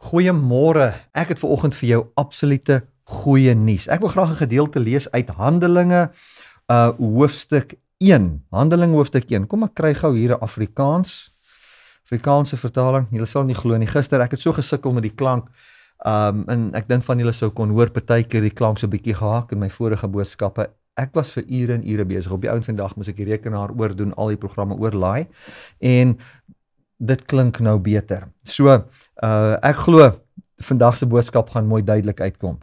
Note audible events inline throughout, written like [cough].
Goeiemôre. Ek het veraloggend vir jou absolute goeie nuus. Ek wil graag 'n gedeelte lees uit Handelinge uh hoofstuk 1. Handelinge hoofstuk 1. Kom ek kry gou hier 'n Afrikaans Afrikaanse vertaling. Julle sal nie glo nie. Gister ek het so gesukkel met die klank. Um en ek dink van julle sou kon hoor partykeer die klank so bietjie gehak in my vorige boodskappe. Ek was vir ure en ure besig. Op die ou en vandag moes ek die rekenaar oordoen, al die programme oorlaai. En dit klink nou beter. So, uh ek glo vandag se boodskap gaan mooi duidelik uitkom.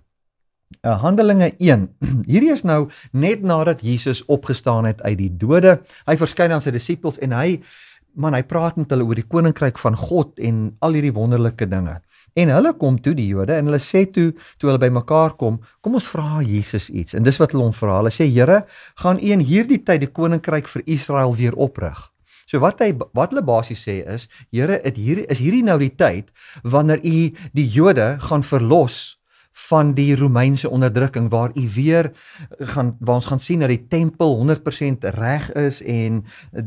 Uh, Handelinge 1. [clears throat] Hierdie is nou net nadat Jesus opgestaan het uit die dode. Hy verskyn aan sy disippels en hy man, hy praat met hulle oor die koninkryk van God en al hierdie wonderlike dinge. En hulle kom toe die Jode en hulle sê toe toe hulle bymekaar kom, kom ons vra Jesus iets. En dis wat hulle hom vra. Hulle sê, "Here, gaan U in hierdie tyd die koninkryk vir Israel weer oprig?" So wat hy wat hulle basies sê is, Here, dit hier is hierdie nou die tyd wanneer u die Jode gaan verlos van die Romeinse onderdrukking waar u weer gaan waar ons gaan sien dat die tempel 100% reg is en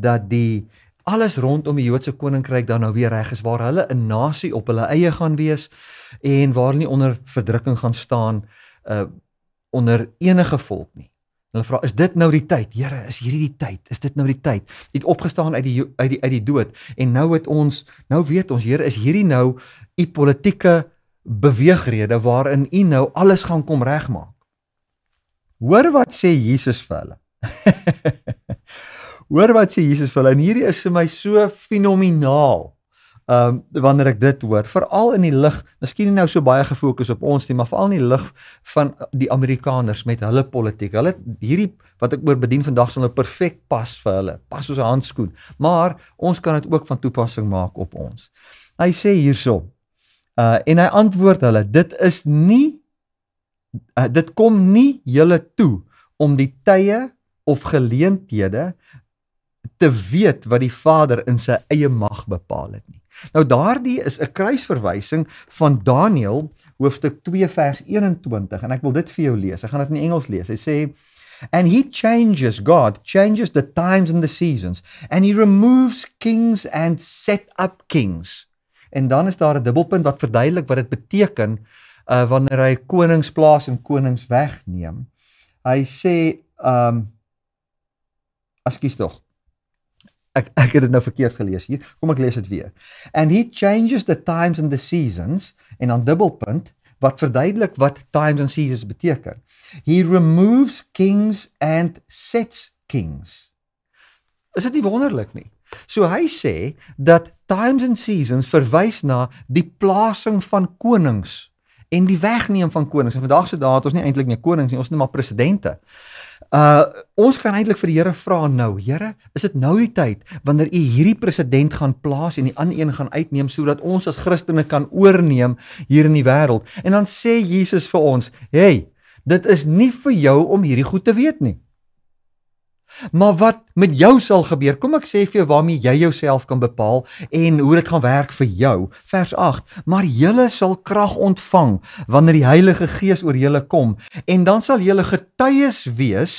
dat die alles rondom die Joodse koninkryk dan nou weer reg is waar hulle 'n nasie op hulle eie gaan wees en waar hulle nie onder verdrukking gaan staan uh onder enige volk nie. Hulle vra, is dit nou die tyd? Here, is hierdie die tyd? Is dit nou die tyd? Hy het opgestaan uit die uit die uit die dood en nou het ons nou weet ons Here, is hierdie nou u politieke beweegrede waarin u nou alles gaan kom regmaak. Hoor wat sê Jesus vir hulle. [laughs] Hoor wat sê Jesus vir hulle en hierdie is vir my so fenomenaal ehm um, wanneer ek dit hoor, veral in die lig, miskien nie nou so baie gefokus op ons nie, maar veral in die lig van eh, die Amerikaners met hulle politiek. Hulle hierdie wat ek oor bedien vandag sal nou perfek pas vir hulle. Pas soos 'n handskoen, maar ons kan dit ook van toepassing maak op ons. Hy sê hierso. Uh en hy antwoord hulle, dit is nie uh, dit kom nie julle toe om die tye of geleenthede te weet wat die Vader in sy eie mag bepaal het nie. Nou daardie is 'n kruisverwysing van Daniël hoofstuk 2 vers 21 en ek wil dit vir jou lees. Ek gaan dit in Engels lees. Hy sê and he changes God changes the times and the seasons and he removes kings and set up kings. En dan is daar 'n dubbelpunt wat verduidelik wat dit beteken uh wanneer hy konings plaas en konings wegneem. Hy sê um Ekskuus tog ek ek het dit nou verkeerd gelees hier. Kom ek lees dit weer. And he changes the times and the seasons en dan dubbelpunt wat verduidelik wat times and seasons beteken. He removes kings and sets kings. Is dit nie wonderlik nie? So hy sê dat times and seasons verwys na die plasing van konings en die wegneem van konings. En vandag se daad het ons nie eintlik meer konings nie, ons het net maar presidente. Uh ons kan eintlik vir die Here vra nou, Here, is dit nou die tyd wanneer U hierdie president gaan plaas en die ander een gaan uitneem sodat ons as Christene kan oorneem hier in die wêreld? En dan sê Jesus vir ons, "Hey, dit is nie vir jou om hierdie goed te weet nie." Maar wat met jou sal gebeur? Kom ek sê vir jou waarmee jy jouself kan bepaal en hoe dit gaan werk vir jou. Vers 8: Maar julle sal krag ontvang wanneer die Heilige Gees oor julle kom en dan sal julle getuies wees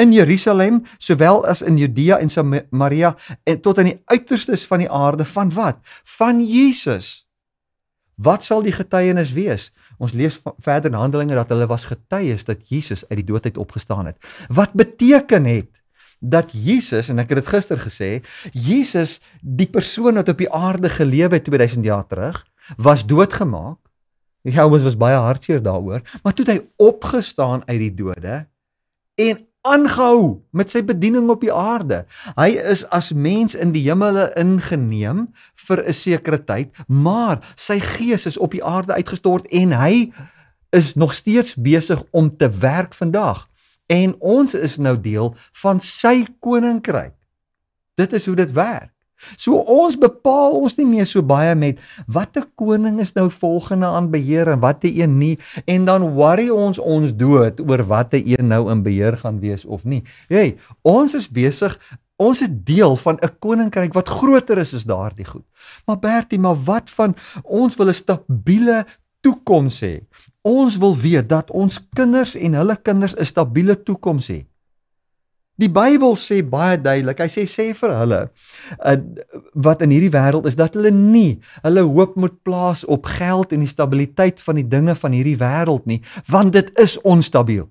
in Jerusalem sowel as in Judea en Samaria en tot aan die uiterstes van die aarde van wat? Van Jesus. Wat sal die getuienis wees? Ons lees verder in Handelinge dat hulle was getuies dat Jesus uit die dood uit opgestaan het. Wat beteken het dat Jesus en ek het dit gister gesê, Jesus die persoon wat op die aarde gelewe het 2000 jaar terug, was doodgemaak. Die ouens was baie hartseer daaroor, maar toe het hy opgestaan uit die dode en aangehou met sy bediening op die aarde. Hy is as mens in die hemele ingeneem vir 'n sekere tyd, maar sy gees is op die aarde uitgestort en hy is nog steeds besig om te werk vandag. En ons is nou deel van sy koninkryk. Dit is hoe dit werk. So ons bepaal ons nie meer so baie met watter koning is nou volgende aan beheer en watter een nie en dan worry ons ons dood oor watter een nou in beheer gaan wees of nie. Hey, ons is besig Ons is deel van 'n koninkryk wat groter is as daardie goed. Maar Bertie, maar wat van ons wil 'n stabiele toekoms hê? Ons wil weet dat ons kinders en hulle kinders 'n stabiele toekoms het. Die Bybel sê baie duidelik. Hy sê sê vir hulle uh, wat in hierdie wêreld is dat hulle nie hulle hoop moet plaas op geld en die stabiliteit van die dinge van hierdie wêreld nie, want dit is onstabiel.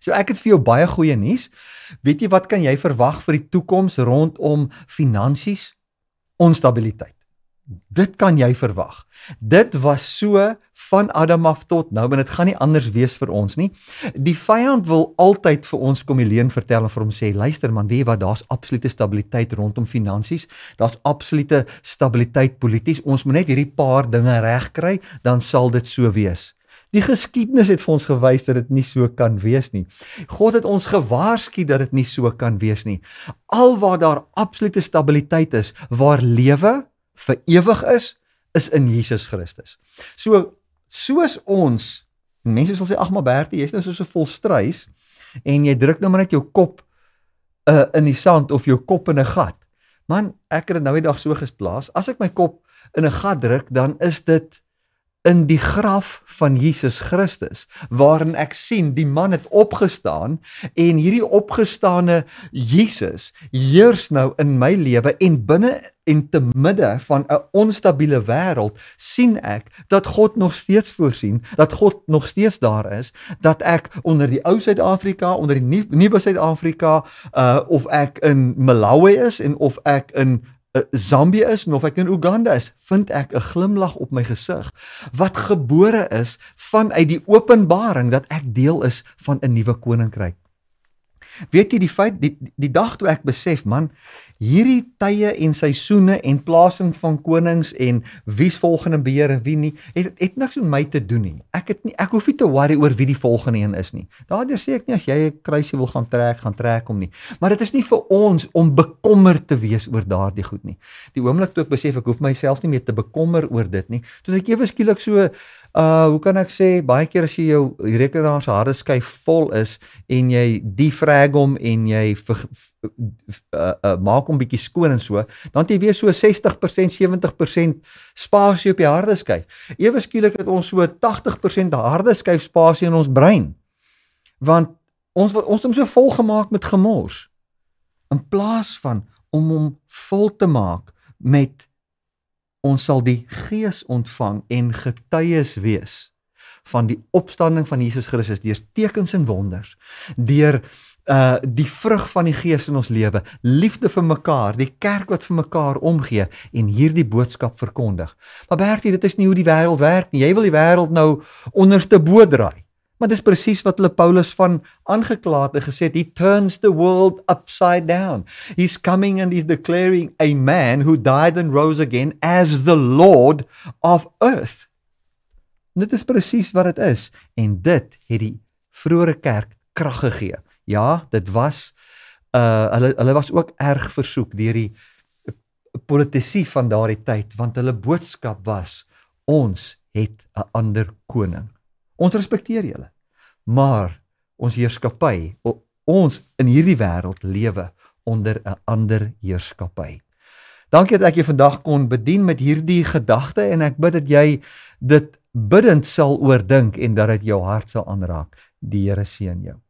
So ek het vir jou baie goeie nuus. Weet jy wat kan jy verwag vir die toekoms rondom finansies? Onstabiliteit. Dit kan jy verwag. Dit was so van Adam af tot nou, want dit gaan nie anders wees vir ons nie. Die vyand wil altyd vir ons kom Helen vertel en vir hom sê, "Luister man, weet jy wat? Daar's absolute stabiliteit rondom finansies. Daar's absolute stabiliteit polities. Ons moet net hierdie paar dinge regkry, dan sal dit so wees." Die geskiedenis het vir ons gewys dat dit nie so kan wees nie. God het ons gewaarsku dat dit nie so kan wees nie. Al waar daar absolute stabiliteit is, waar lewe vir ewig is, is in Jesus Christus. So soos ons mense sal sê ag maar Bertie, jy's nou soos 'n volstruis en jy druk nou maar net jou kop uh, in die sand of jou kop in 'n gat. Man, ek het dit nou die dag so gesplaas. As ek my kop in 'n gat druk, dan is dit in die graf van Jesus Christus waarin ek sien die man het opgestaan en hierdie opgestane Jesus heers nou in my lewe en binne en te midde van 'n onstabiele wêreld sien ek dat God nog steeds voorsien dat God nog steeds daar is dat ek onder die ou Suid-Afrika onder die nuwe Suid-Afrika uh, of ek in Malawi is en of ek in Zambië is of ek in Uganda is, vind ek 'n glimlag op my gesig wat gebore is vanuit die openbaring dat ek deel is van 'n nuwe koninkryk. Weet jy die feit die die dag toe ek besef man, hierdie tye en seisoene en plasing van konings en wie's volgende beheer en wie nie, het het niks met my te doen nie. Ek het nie ek hoef nie te worry oor wie die volgende een is nie. Daardeur sê ek nie as jy 'n kruisie wil gaan trek, gaan trek hom nie. Maar dit is nie vir ons om bekommerd te wees oor daardie goed nie. Die oomblik toe ek besef ek hoef myself nie meer te bekommer oor dit nie, toe ek ewe skielik so Uh hoe kan ek sê baie keer as jy jou rekenaar se harde skyf vol is en jy defrag hom en jy ver, ver, ver, uh, uh, maak hom bietjie skoon en so dan het jy weer so 60% 70% spasie op die harde skyf. Ewe skielik het ons so 80% harde skyf spasie in ons brein. Want ons ons hom so vol gemaak met gemors in plaas van om hom vol te maak met ons sal die gees ontvang en getuies wees van die opstanding van Jesus Christus deur tekens en wonders deur uh die vrug van die gees in ons lewe liefde vir mekaar die kerk wat vir mekaar omgee en hierdie boodskap verkondig maar Bertie dit is nie hoe die wêreld werk nie jy wil die wêreld nou onderste bo draai Maar dis presies wat hulle Paulus van aangeklaat het gesê he turns the world upside down. He's coming and he's declaring a man who died and rose again as the Lord of earth. En dit is presies wat dit is en dit het die vroeë kerk krag gegee. Ja, dit was uh hulle hulle was ook erg versoek deur die politisie van daardie tyd want hulle boodskap was ons het 'n ander koning. Ons respekteer julle. Maar ons heerskappy, ons in hierdie wêreld lewe onder 'n ander heerskappy. Dankie dat ek jou vandag kon bedien met hierdie gedagte en ek bid dat jy dit bidend sal oordink en dat dit jou hart sal aanraak. Die Here seën jou.